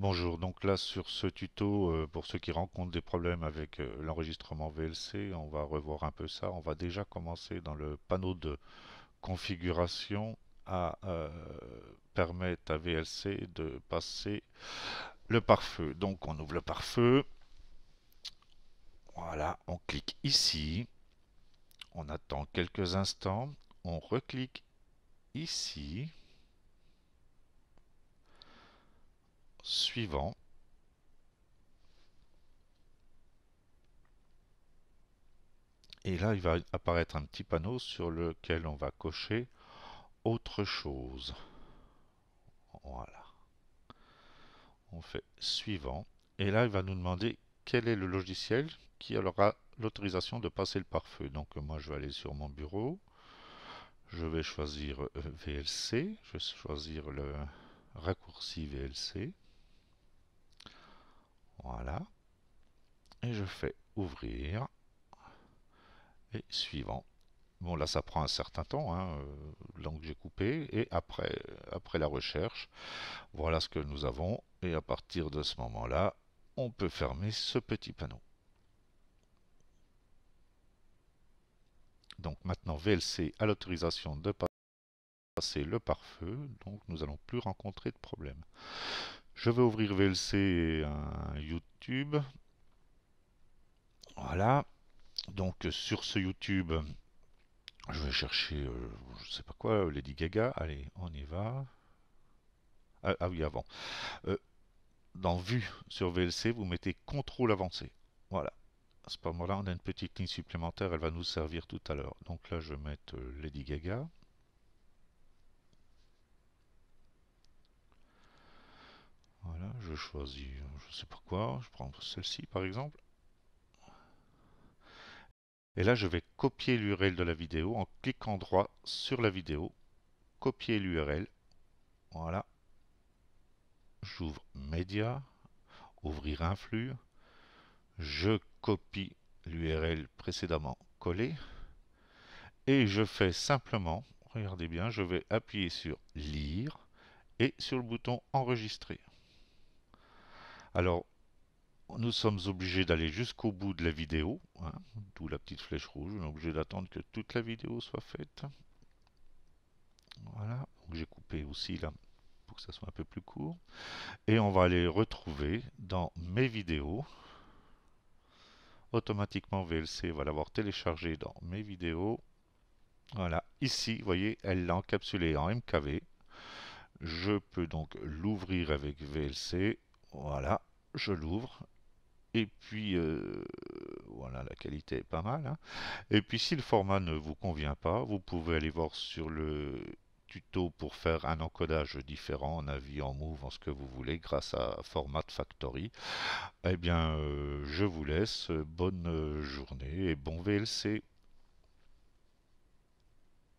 Bonjour, donc là sur ce tuto, euh, pour ceux qui rencontrent des problèmes avec euh, l'enregistrement VLC, on va revoir un peu ça. On va déjà commencer dans le panneau de configuration à euh, permettre à VLC de passer le pare-feu. Donc on ouvre le pare-feu. Voilà, on clique ici. On attend quelques instants. On reclique ici. suivant. Et là, il va apparaître un petit panneau sur lequel on va cocher autre chose. Voilà. On fait suivant. Et là, il va nous demander quel est le logiciel qui aura l'autorisation de passer le pare-feu. Donc moi, je vais aller sur mon bureau. Je vais choisir euh, VLC. Je vais choisir le raccourci VLC. Voilà. Et je fais ouvrir. Et suivant. Bon, là, ça prend un certain temps, donc hein, euh, j'ai coupé. Et après, après la recherche, voilà ce que nous avons. Et à partir de ce moment-là, on peut fermer ce petit panneau. Donc maintenant, VLC a l'autorisation de passer le pare-feu. Donc nous n'allons plus rencontrer de problème. Je vais ouvrir VLC et un YouTube. Voilà. Donc sur ce YouTube, je vais chercher, je euh, je sais pas quoi, Lady Gaga. Allez, on y va. Ah, ah oui, avant. Euh, dans Vue sur VLC, vous mettez Contrôle avancé. Voilà. À ce moment-là, on a une petite ligne supplémentaire, elle va nous servir tout à l'heure. Donc là, je vais mettre euh, Lady Gaga. Je choisis, je ne sais pas quoi, je prends celle-ci par exemple. Et là, je vais copier l'URL de la vidéo en cliquant droit sur la vidéo, copier l'URL. Voilà. J'ouvre Média, ouvrir un flux. Je copie l'URL précédemment collée. Et je fais simplement, regardez bien, je vais appuyer sur Lire et sur le bouton Enregistrer. Alors, nous sommes obligés d'aller jusqu'au bout de la vidéo, hein, d'où la petite flèche rouge. On est obligé d'attendre que toute la vidéo soit faite. Voilà, j'ai coupé aussi là pour que ça soit un peu plus court. Et on va aller retrouver dans mes vidéos. Automatiquement VLC va l'avoir téléchargé dans mes vidéos. Voilà, ici, vous voyez, elle l'a encapsulé en MKV. Je peux donc l'ouvrir avec VLC voilà, je l'ouvre. Et puis, euh, voilà, la qualité est pas mal. Hein. Et puis, si le format ne vous convient pas, vous pouvez aller voir sur le tuto pour faire un encodage différent en avis, en move, en ce que vous voulez, grâce à Format Factory. Eh bien, euh, je vous laisse. Bonne euh, journée et bon VLC.